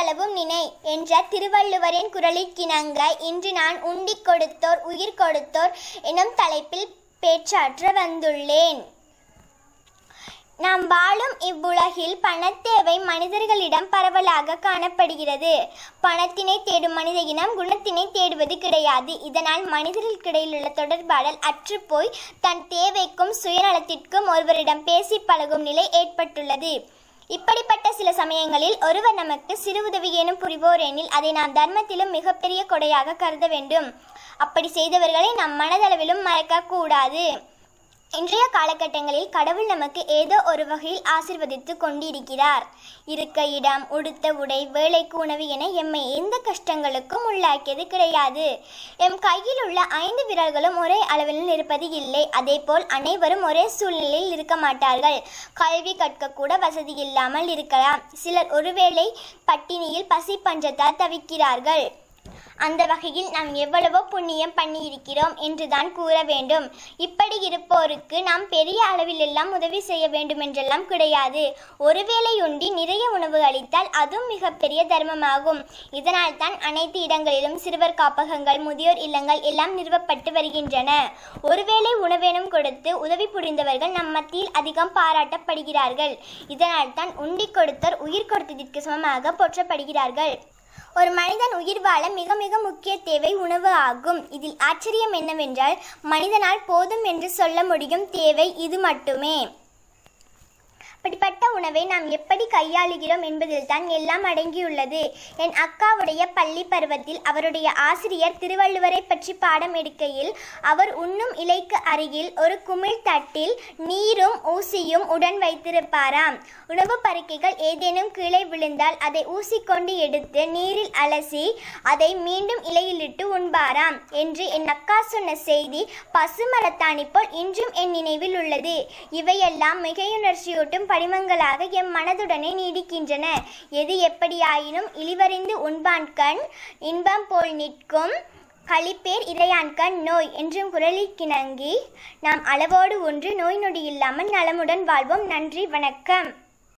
அளவும் நினை என்ற திருவள்ளுவரின் குரலிற்கிணங்க இன்று நான் உண்டி கொடுத்தோர் உயிர் கொடுத்தோர் எனும் தலைப்பில் பேச்சாற்ற வந்துள்ளேன் நாம் வாழும் இவ்வுலகில் பணத்தேவை மனிதர்களிடம் பரவலாக காணப்படுகிறது பணத்தினை தேடும் மனித இனம் குணத்தினை தேடுவது கிடையாது இதனால் மனிதர்களுக்கிடையிலுள்ள தொடர்பாடல் அற்றுப்போய் தன் தேவைக்கும் சுயநலத்திற்கும் ஒருவரிடம் பேசி பழகும் நிலை ஏற்பட்டுள்ளது இப்படிப்பட்ட சில சமயங்களில் ஒருவர் நமக்கு சிறு உதவி புரிவோர் எனில் அதை நாம் தர்மத்திலும் மிகப்பெரிய கொடையாக கருத வேண்டும் அப்படி செய்தவர்களை நம் மனதளவிலும் மறக்க கூடாது இன்றைய காலகட்டங்களில் கடவுள் நமக்கு ஏதோ ஒரு வகையில் ஆசிர்வதித்து கொண்டிருக்கிறார் இருக்க இடம் உடுத்த உடை வேலைக்கு உணவு என எம்மை எந்த கஷ்டங்களுக்கும் உள்ளாக்கியது கிடையாது எம் கையில் உள்ள ஐந்து விரல்களும் ஒரே அளவில் இருப்பது இல்லை அதே போல் அனைவரும் ஒரே சூழ்நிலையில் இருக்க மாட்டார்கள் கல்வி கற்கக்கூட வசதி இல்லாமல் இருக்கலாம் சிலர் ஒருவேளை பட்டினியில் பசி பஞ்சத்தால் தவிக்கிறார்கள் அந்த வகையில் நாம் எவ்வளவோ புண்ணியம் பண்ணியிருக்கிறோம் என்றுதான் கூற வேண்டும் இப்படி இருப்போருக்கு நாம் பெரிய அளவிலெல்லாம் உதவி செய்ய வேண்டுமென்றெல்லாம் கிடையாது ஒருவேளை உண்டி நிறைய உணவு அளித்தால் அதுவும் மிகப்பெரிய தர்மமாகும் இதனால் தான் அனைத்து இடங்களிலும் சிறுவர் காப்பகங்கள் முதியோர் இல்லங்கள் எல்லாம் நிறுவப்பட்டு வருகின்றன ஒருவேளை உணவேனும் கொடுத்து உதவி புரிந்தவர்கள் நம் மத்தியில் அதிகம் பாராட்டப்படுகிறார்கள் இதனால் தான் உண்டி கொடுத்தோர் உயிர் கொடுத்ததிற்கு சமமாக போற்றப்படுகிறார்கள் ஒரு மனிதன் உயிர் வாழ மிக மிக முக்கிய தேவை உணவு ஆகும் இதில் ஆச்சரியம் என்னவென்றால் மனிதனால் போதும் என்று சொல்ல முடியும் தேவை இது மட்டுமே உணவை நாம் எப்படி கையாளுகிறோம் என்பதில் தான் எல்லாம் அடங்கியுள்ளது என் அக்காவுடைய பள்ளி பருவத்தில் அவருடைய ஆசிரியர் திருவள்ளுவரை பற்றி பாடம் எடுக்கையில் அவர் உண்ணும் இலைக்கு அருகில் ஒரு குமிழ் தட்டில் நீரும் ஊசியும் உடன் வைத்திருப்பாராம் உணவு பருக்கைகள் ஏதேனும் கீழே விழுந்தால் அதை ஊசிக்கொண்டு எடுத்து நீரில் அலசி அதை மீண்டும் இலையிலிட்டு உண்பாராம் என்று என் அக்கா சொன்ன செய்தி பசுமரத்தாணி போல் இன்றும் என் நினைவில் உள்ளது இவையெல்லாம் மிகையுணர்ச்சியூட்டும் படிமங்களாக உறுதியாக எம் மனதுடனே நீடிக்கின்றன எது எப்படியாயினும் இழிவறிந்து உண்பான்கண் இன்பம் போல் நிற்கும் களிப்பேர் கண் நோய் என்றும் குரலில் கிணங்கி நாம் அளவோடு ஒன்று நோய் நொடி இல்லாமல் நலமுடன் வாழ்வோம் நன்றி வணக்கம்